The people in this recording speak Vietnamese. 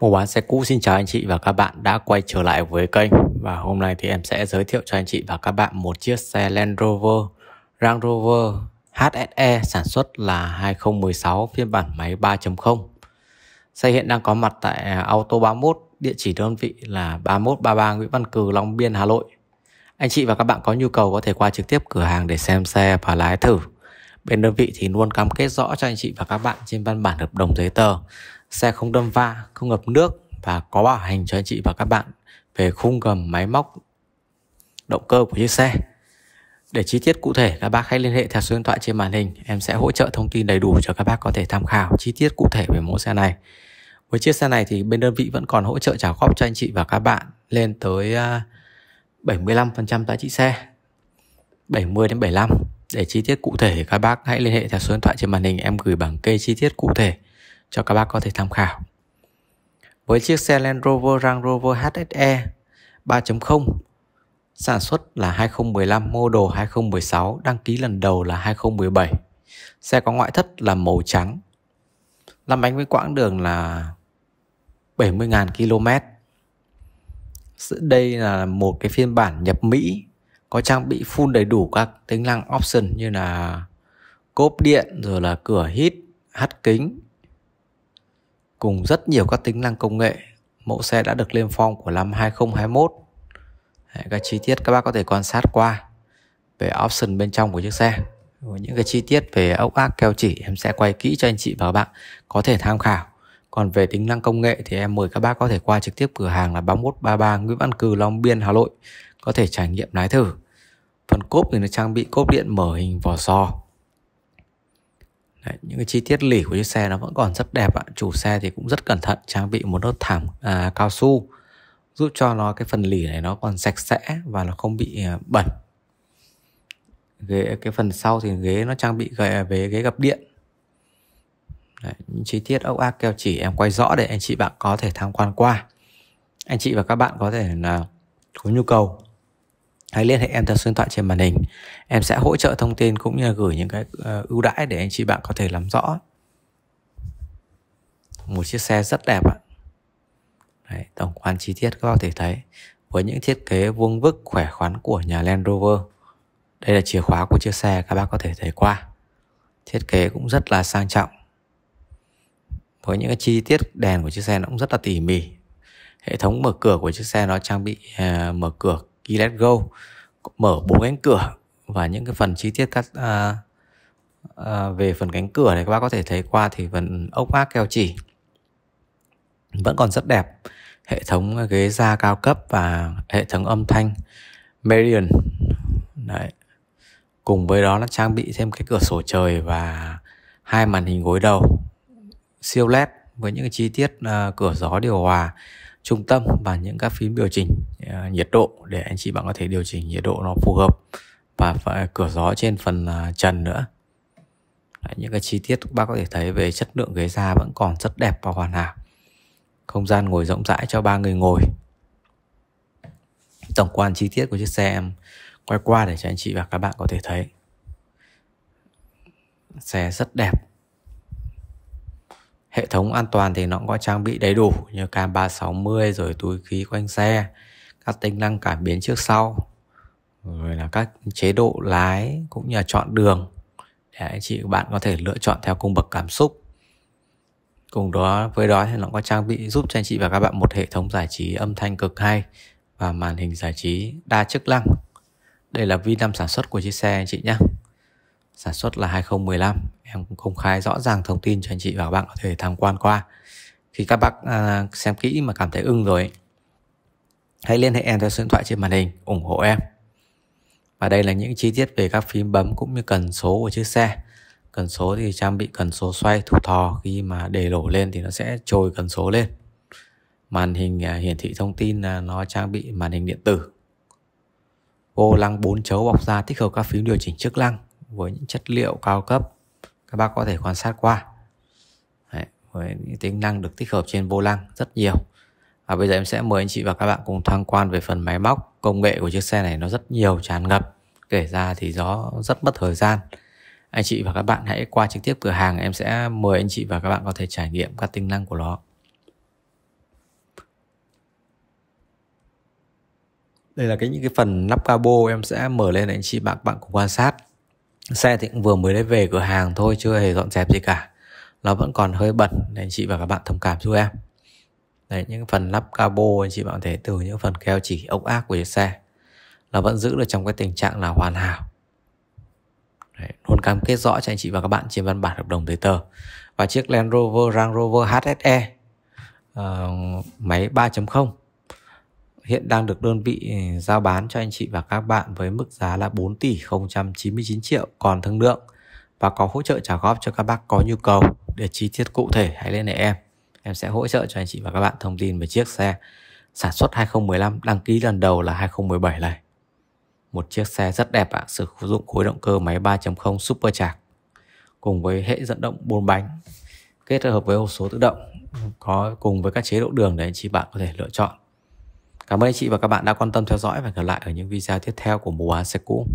Mua bán xe cũ xin chào anh chị và các bạn đã quay trở lại với kênh Và hôm nay thì em sẽ giới thiệu cho anh chị và các bạn một chiếc xe Land Rover Range Rover HSE sản xuất là 2016 phiên bản máy 3.0 Xe hiện đang có mặt tại à, Auto 31, địa chỉ đơn vị là 3133 Nguyễn Văn Cừ, Long Biên, Hà Nội Anh chị và các bạn có nhu cầu có thể qua trực tiếp cửa hàng để xem xe và lái thử Bên đơn vị thì luôn cam kết rõ cho anh chị và các bạn trên văn bản hợp đồng giấy tờ xe không đâm va, không ngập nước và có bảo hành cho anh chị và các bạn về khung gầm máy móc động cơ của chiếc xe. Để chi tiết cụ thể các bác hãy liên hệ theo số điện thoại trên màn hình, em sẽ hỗ trợ thông tin đầy đủ cho các bác có thể tham khảo chi tiết cụ thể về mẫu xe này. Với chiếc xe này thì bên đơn vị vẫn còn hỗ trợ trả góp cho anh chị và các bạn lên tới 75% à, giá trị xe. 70 đến 75. Để chi tiết cụ thể các bác hãy liên hệ theo số điện thoại trên màn hình, em gửi bảng kê chi tiết cụ thể cho các bác có thể tham khảo. Với chiếc xe Land Rover Range Rover HSE 3.0 sản xuất là 2015 model 2016 đăng ký lần đầu là 2017 xe có ngoại thất là màu trắng Làm bánh với quãng đường là 70.000 km đây là một cái phiên bản nhập Mỹ có trang bị full đầy đủ các tính năng option như là cốp điện rồi là cửa hít, hắt kính, cùng rất nhiều các tính năng công nghệ mẫu xe đã được lên phong của năm 2021 Đấy, các chi tiết các bác có thể quan sát qua về option bên trong của chiếc xe những cái chi tiết về ốc ác keo chỉ em sẽ quay kỹ cho anh chị và các bạn có thể tham khảo còn về tính năng công nghệ thì em mời các bác có thể qua trực tiếp cửa hàng là 3133 Nguyễn Văn Cừ Long Biên Hà Nội có thể trải nghiệm lái thử phần cốp thì nó trang bị cốp điện mở hình vỏ sò Đấy, những cái chi tiết lỉ của chiếc xe nó vẫn còn rất đẹp ạ chủ xe thì cũng rất cẩn thận trang bị một lớp thảm à, cao su giúp cho nó cái phần lỉ này nó còn sạch sẽ và nó không bị à, bẩn ghế cái phần sau thì ghế nó trang bị ghế, à, về ghế gập điện Đấy, những chi tiết ốc ác keo chỉ em quay rõ để anh chị bạn có thể tham quan qua anh chị và các bạn có thể là có nhu cầu hãy liên hệ em theo số điện thoại trên màn hình. Em sẽ hỗ trợ thông tin cũng như là gửi những cái ờ, ưu đãi để anh chị bạn có thể làm rõ. Một chiếc xe rất đẹp ạ. Đấy, tổng quan chi tiết các bạn có thể thấy với những thiết kế vuông vức khỏe khoắn của nhà Land Rover. Đây là chìa khóa của chiếc xe các bác có thể thấy qua. Thiết kế cũng rất là sang trọng. Với những cái chi tiết đèn của chiếc xe nó cũng rất là tỉ mỉ. Hệ thống mở cửa của chiếc xe nó trang bị uh, mở cửa key let go mở bốn cánh cửa và những cái phần chi tiết các uh, uh, về phần cánh cửa này các bác có thể thấy qua thì vẫn ốc ác keo chỉ vẫn còn rất đẹp hệ thống ghế da cao cấp và hệ thống âm thanh Meridian đấy cùng với đó là trang bị thêm cái cửa sổ trời và hai màn hình gối đầu siêu led với những cái chi tiết uh, cửa gió điều hòa trung tâm và những các phím điều chỉnh ờ, nhiệt độ để anh chị bạn có thể điều chỉnh nhiệt độ nó phù hợp và phải cửa gió trên phần à, trần nữa Đấy, những cái chi tiết các bác có thể thấy về chất lượng ghế da vẫn còn rất đẹp và hoàn hảo không gian ngồi rộng rãi cho ba người ngồi tổng quan chi tiết của chiếc xe em quay qua để cho anh chị và các bạn có thể thấy xe rất đẹp Hệ thống an toàn thì nó cũng có trang bị đầy đủ như cam 360 rồi túi khí quanh xe, các tính năng cảm biến trước sau, rồi là các chế độ lái cũng như là chọn đường để anh chị bạn có thể lựa chọn theo cung bậc cảm xúc. Cùng đó với đó thì nó có trang bị giúp cho anh chị và các bạn một hệ thống giải trí âm thanh cực hay và màn hình giải trí đa chức năng. Đây là vi năm sản xuất của chiếc xe anh chị nhé. Sản xuất là 2015, em công khai rõ ràng thông tin cho anh chị và các bạn có thể tham quan qua khi các bác à, xem kỹ mà cảm thấy ưng rồi hãy liên hệ em theo số điện thoại trên màn hình ủng hộ em và đây là những chi tiết về các phím bấm cũng như cần số của chiếc xe cần số thì trang bị cần số xoay thủ thò khi mà để đổ lên thì nó sẽ trồi cần số lên màn hình à, hiển thị thông tin là nó trang bị màn hình điện tử vô lăng bốn chấu bọc da tích hợp các phím điều chỉnh chức lăng với những chất liệu cao cấp các bác có thể quan sát qua Đấy, với những tính năng được tích hợp trên vô lăng rất nhiều và bây giờ em sẽ mời anh chị và các bạn cùng tham quan về phần máy móc công nghệ của chiếc xe này nó rất nhiều tràn ngập kể ra thì nó rất mất thời gian anh chị và các bạn hãy qua trực tiếp cửa hàng em sẽ mời anh chị và các bạn có thể trải nghiệm các tính năng của nó đây là cái những cái phần nắp cabo em sẽ mở lên để anh chị bạn bạn cùng quan sát Xe thì cũng vừa mới lấy về cửa hàng thôi Chưa hề dọn dẹp gì cả Nó vẫn còn hơi bẩn Nên chị và các bạn thông cảm giúp em Đấy, những phần lắp cabo anh chị bạn có thể từ những phần keo chỉ ốc ác của chiếc xe nó vẫn giữ được trong cái tình trạng là hoàn hảo Đấy, luôn cam kết rõ cho anh chị và các bạn trên văn bản hợp đồng giấy tờ và chiếc Land Rover Range Rover HSE uh, ờ, máy 3.0 hiện đang được đơn vị ừ, giao bán cho anh chị và các bạn với mức giá là 4 tỷ 099 triệu còn thương lượng và có hỗ trợ trả góp cho các bác có nhu cầu để chi tiết cụ thể hãy liên hệ em em sẽ hỗ trợ cho anh chị và các bạn thông tin về chiếc xe sản xuất 2015 đăng ký lần đầu là 2017 này một chiếc xe rất đẹp ạ à, sử dụng khối động cơ máy 3.0 super chạc cùng với hệ dẫn động 4 bánh kết hợp với hộp số tự động có cùng với các chế độ đường để anh chị bạn có thể lựa chọn Cảm ơn anh chị và các bạn đã quan tâm theo dõi và hẹn gặp lại ở những video tiếp theo của Mùa Án Xe Cũ.